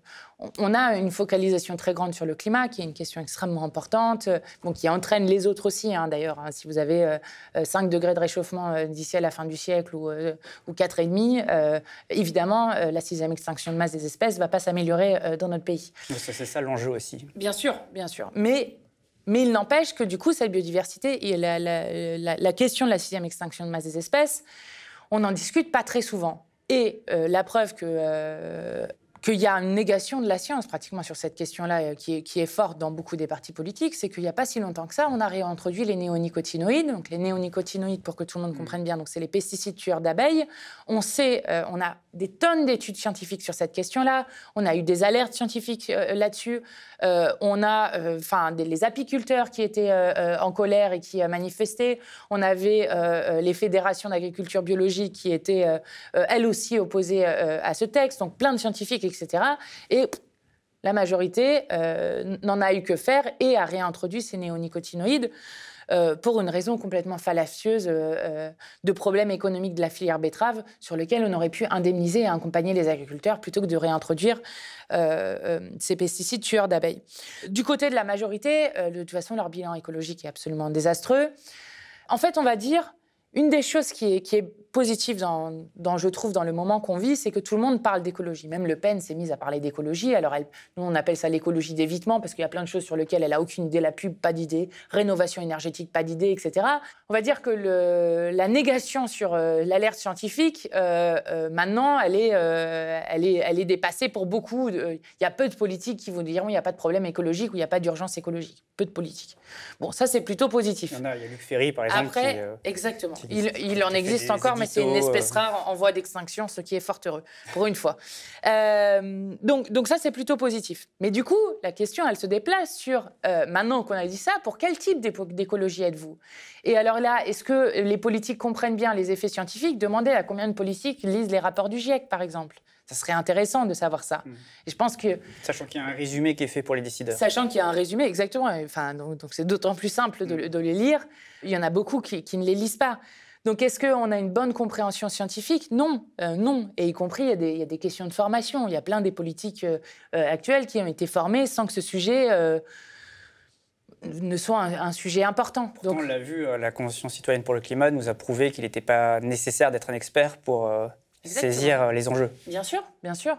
on a une focalisation très grande sur le climat, qui est une question extrêmement importante, donc qui entraîne les autres aussi. Hein, d'ailleurs, hein. si vous avez 5 degrés de réchauffement d'ici à la fin du siècle ou, ou 4,5, et demi, évidemment, la sixième extinction de masse des espèces va pas s'améliorer dans notre pays. C'est ça l'enjeu aussi. Bien sûr, bien sûr. Mais mais il n'empêche que du coup, cette biodiversité, et la, question de la sixième extinction de masse des espèces, on n'en discute pas très souvent. Et euh, la preuve que euh, qu'il y a une négation de la science pratiquement sur cette question-là euh, qui est, forte dans beaucoup des partis politiques, c'est qu'il n'y a pas si longtemps que ça, on a réintroduit les néonicotinoïdes. Donc les néonicotinoïdes, pour que tout le monde mmh. comprenne bien, donc c'est les pesticides tueurs d'abeilles. On sait, euh, on a des tonnes d'études scientifiques sur cette question-là. On a eu des alertes scientifiques euh, là-dessus. on a, enfin, les apiculteurs qui étaient en colère et qui manifestaient. On avait les fédérations d'agriculture biologique qui étaient elles aussi opposées à ce texte. Donc plein de scientifiques etc. Et la majorité euh, n'en a eu que faire et a réintroduit ces néonicotinoïdes euh, pour une raison complètement fallacieuse euh, de problèmes économiques de la filière betterave sur lequel on aurait pu indemniser et accompagner les agriculteurs plutôt que de réintroduire ces pesticides tueurs d'abeilles. Du côté de la majorité, de toute façon, leur bilan écologique est absolument désastreux. En fait, on va dire, une des choses qui est positif, dans, je trouve, dans le moment qu'on vit, c'est que tout le monde parle d'écologie. Même Le Pen s'est mise à parler d'écologie. Alors, elle, nous, on appelle ça l'écologie d'évitement parce qu'il y a plein de choses sur lesquelles elle n'a aucune idée. La pub, pas d'idée. Rénovation énergétique, pas d'idée, etc. On va dire que le, la négation sur euh, l'alerte scientifique, euh, euh, maintenant, elle est, elle, est, elle est dépassée pour beaucoup. Il y a peu de politiques qui vous diront il n'y a pas de problème écologique ou il n'y a pas d'urgence écologique. Peu de politiques. Bon, ça, c'est plutôt positif. Il y en a, il y a Luc Ferry, par exemple. Après, exactement. il, en existe encore, c'est une espèce euh. rare en voie d'extinction, ce qui est fort heureux, pour une fois. Euh, donc, ça, c'est plutôt positif. Mais du coup, la question, elle se déplace sur, euh, maintenant qu'on a dit ça, pour quel type d'écologie êtes-vous Et alors là, est-ce que les politiques comprennent bien les effets scientifiques Demandez à combien de politiques lisent les rapports du GIEC, par exemple. Ça serait intéressant de savoir ça. Mmh. Et je pense que sachant qu'il y a un résumé qui est fait pour les décideurs. Sachant qu'il y a un résumé, exactement. Enfin, donc c'est d'autant plus simple de, mmh. les lire. Il y en a beaucoup qui, qui ne les lisent pas. Donc est-ce qu'on a une bonne compréhension scientifique Non, euh, non. Et y compris, il y, a des, questions de formation. Il y a plein des politiques euh, euh, actuelles qui ont été formées sans que ce sujet... ne soit un, sujet important. Pourtant, on l'a vu, la Convention citoyenne pour le climat nous a prouvé qu'il n'était pas nécessaire d'être un expert pour saisir les enjeux. Bien sûr, bien sûr.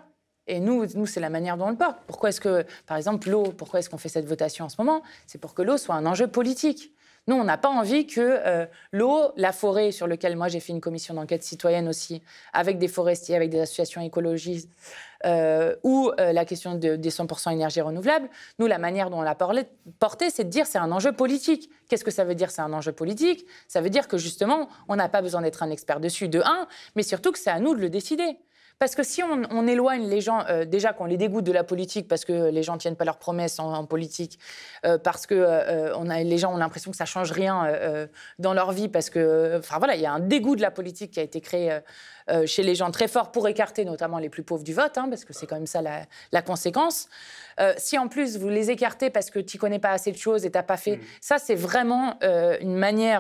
Et nous, nous c'est la manière dont on le porte. Pourquoi est-ce que, par exemple, l'eau, pourquoi est-ce qu'on fait cette votation en ce moment C'est pour que l'eau soit un enjeu politique. Nous, on n'a pas envie que euh, l'eau, la forêt, sur laquelle moi j'ai fait une commission d'enquête citoyenne aussi, avec des forestiers, avec des associations écologistes, euh, ou euh, la question des 100% énergie renouvelable, nous, la manière dont on l'a portée, c'est de dire c'est un enjeu politique. Qu'est-ce que ça veut dire c'est un enjeu politique Ça veut dire que justement, on n'a pas besoin d'être un expert dessus, de un, mais surtout que c'est à nous de le décider. Parce que si on, éloigne les gens, euh, déjà qu'on les dégoûte de la politique parce que les gens ne tiennent pas leurs promesses en, politique, euh, parce que euh, a, les gens ont l'impression que ça ne change rien dans leur vie, parce que, enfin voilà, il y a un dégoût de la politique qui a été créé euh, chez les gens très forts pour écarter notamment les plus pauvres du vote, hein, parce que c'est quand même ça la, conséquence. Euh, si en plus vous les écartez parce que tu connais pas assez de choses et t'as pas fait, mm. ça c'est vraiment euh, une manière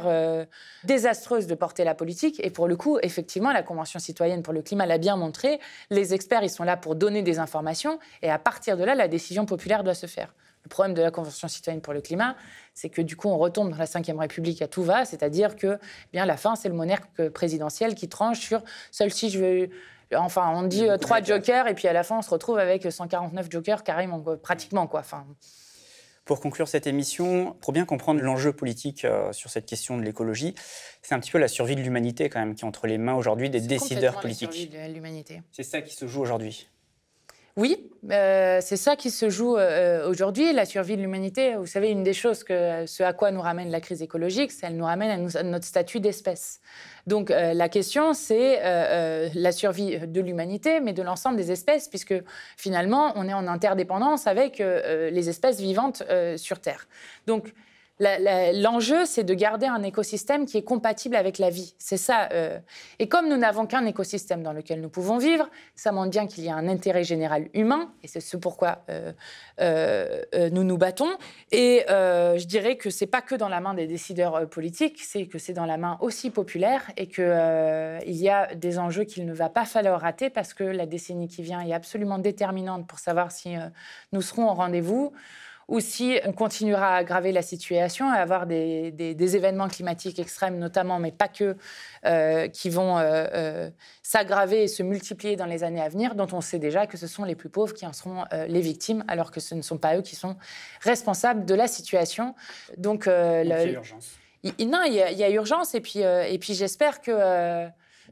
désastreuse de porter la politique. Et pour le coup, effectivement, la Convention citoyenne pour le climat l'a bien montré. Les experts, ils sont là pour donner des informations et à partir de là, la décision populaire doit se faire. Le problème de la Convention citoyenne pour le climat, c'est que du coup, on retombe dans la Ve République à tout va, c'est-à-dire que eh bien, la fin, c'est le monarque euh, présidentiel qui tranche sur celle-ci, je veux. Enfin, on dit euh, trois jokers, et puis à la fin, on se retrouve avec 149 euh, jokers carrément, pratiquement, quoi. Enfin... Pour conclure cette émission, pour bien comprendre l'enjeu politique sur cette question de l'écologie, c'est un petit peu la survie de l'humanité quand même qui est entre les mains aujourd'hui des décideurs politiques. de l'humanité. C'est ça qui se joue aujourd'hui. Oui, euh, c'est ça qui se joue euh, aujourd'hui, la survie de l'humanité. Vous savez, une des choses que euh, ce à quoi nous ramène la crise écologique, c'est elle nous ramène à, notre statut d'espèce. Donc la question, c'est la survie de l'humanité, mais de l'ensemble des espèces, puisque finalement, on est en interdépendance avec les espèces vivantes sur Terre. Donc L'enjeu, c'est de garder un écosystème qui est compatible avec la vie. C'est ça. Euh. Et comme nous n'avons qu'un écosystème dans lequel nous pouvons vivre, ça montre bien qu'il y a un intérêt général humain, et c'est ce pourquoi euh, euh, nous nous battons. Et je dirais que c'est pas que dans la main des décideurs politiques, c'est que c'est dans la main aussi populaire, et qu'il y a des enjeux qu'il ne va pas falloir rater parce que la décennie qui vient est absolument déterminante pour savoir si nous serons au rendez-vous ou si on continuera à aggraver la situation et avoir des, événements climatiques extrêmes notamment, mais pas que, euh, qui vont euh, euh, s'aggraver et se multiplier dans les années à venir, dont on sait déjà que ce sont les plus pauvres qui en seront les victimes, alors que ce ne sont pas eux qui sont responsables de la situation. Donc, il y a urgence. non, il y, a, il y a urgence, et puis, et puis j'espère que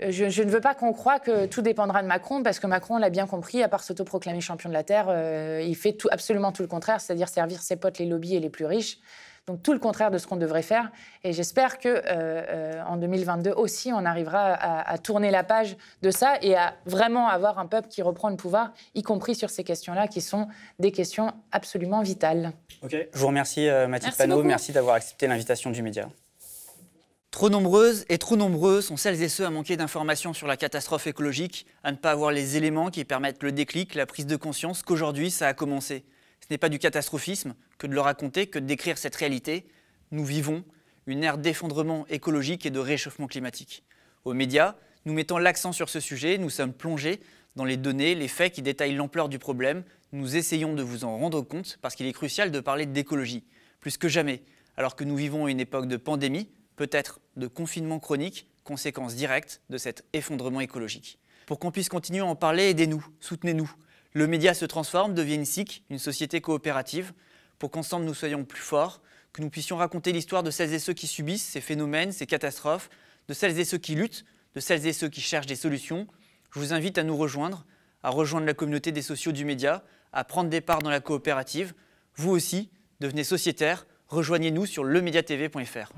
je, ne veux pas qu'on croie que tout dépendra de Macron, parce que Macron l'a bien compris, à part s'autoproclamer champion de la Terre, euh, il fait absolument tout le contraire, c'est-à-dire servir ses potes, les lobbies et les plus riches. Donc tout le contraire de ce qu'on devrait faire. Et j'espère que euh, euh, en 2022 aussi, on arrivera à, tourner la page de ça et à vraiment avoir un peuple qui reprend le pouvoir, y compris sur ces questions-là, qui sont des questions absolument vitales. Ok. Je vous remercie, Mathilde Panot. Merci d'avoir accepté l'invitation du média. Trop nombreuses et trop nombreux sont celles et ceux à manquer d'informations sur la catastrophe écologique, à ne pas avoir les éléments qui permettent le déclic, la prise de conscience qu'aujourd'hui ça a commencé. Ce n'est pas du catastrophisme que de le raconter, que de décrire cette réalité. Nous vivons une ère d'effondrement écologique et de réchauffement climatique. Aux médias, nous mettons l'accent sur ce sujet, nous sommes plongés dans les données, les faits qui détaillent l'ampleur du problème. Nous essayons de vous en rendre compte parce qu'il est crucial de parler d'écologie, plus que jamais, alors que nous vivons une époque de pandémie peut-être de confinement chronique, conséquence directe de cet effondrement écologique. Pour qu'on puisse continuer à en parler, aidez-nous, soutenez-nous. Le média se transforme, devient une SIC, une société coopérative, pour qu'ensemble nous soyons plus forts, que nous puissions raconter l'histoire de celles et ceux qui subissent ces phénomènes, ces catastrophes, de celles et ceux qui luttent, de celles et ceux qui cherchent des solutions. Je vous invite à nous rejoindre, à rejoindre la communauté des sociaux du média, à prendre des parts dans la coopérative. Vous aussi, devenez sociétaire, rejoignez-nous sur lemediatv.fr.